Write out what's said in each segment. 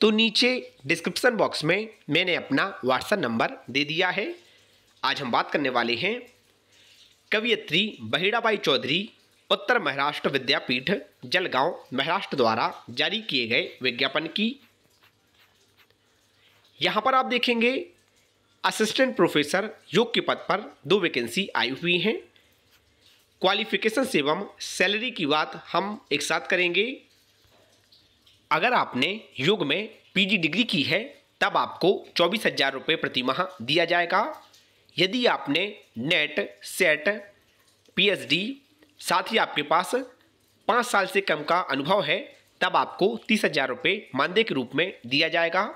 तो नीचे description box में मैंने अपना व्हाट्सएप नंबर दे दिया है आज हम बात करने वाले हैं कवियत्री बहिड़ाबाई चौधरी उत्तर महाराष्ट्र विद्यापीठ जलगांव महाराष्ट्र द्वारा जारी किए गए विज्ञापन की यहाँ पर आप देखेंगे असिस्टेंट प्रोफेसर योग के पद पर दो वैकेंसी आई हुई हैं क्वालिफिकेशन एवं सैलरी की बात हम एक साथ करेंगे अगर आपने योग में पीजी डिग्री की है तब आपको चौबीस हज़ार रुपये प्रति माह दिया जाएगा यदि आपने नेट सेट पीएचडी साथ ही आपके पास पाँच साल से कम का अनुभव है तब आपको तीस हज़ार रुपये मानदेय के रूप में दिया जाएगा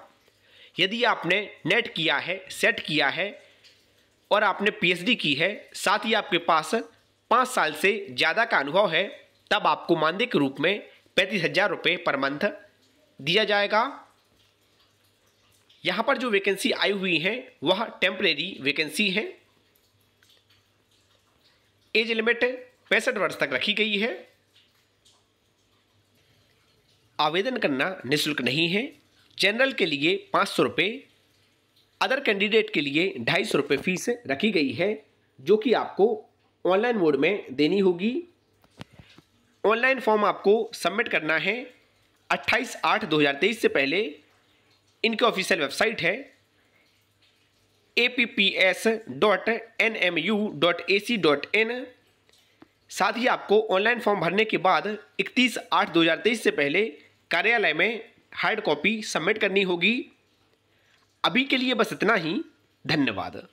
यदि आपने नेट किया है सेट किया है और आपने पीएचडी की है साथ ही आपके पास पाँच साल से ज़्यादा का अनुभव है तब आपको मानदेय के रूप में पैंतीस हज़ार रुपये पर मंथ दिया जाएगा यहाँ पर जो वैकेंसी आई हुई है वह टेम्परेरी वैकेंसी है एज लिमिट पैंसठ वर्ष तक रखी गई है आवेदन करना निशुल्क नहीं है जनरल के लिए पाँच सौ रुपये अदर कैंडिडेट के लिए ढाई सौ रुपये फीस रखी गई है जो कि आपको ऑनलाइन मोड में देनी होगी ऑनलाइन फॉर्म आपको सबमिट करना है अट्ठाईस आठ दो हज़ार तेईस से पहले इनकी ऑफिशियल वेबसाइट है A P P S dot N M U dot A C dot in साथ ही आपको ऑनलाइन फॉर्म भरने के बाद इकतीस आठ दो हज़ार तेईस से पहले कार्यालय में हार्ड कॉपी सबमिट करनी होगी अभी के लिए बस इतना ही धन्यवाद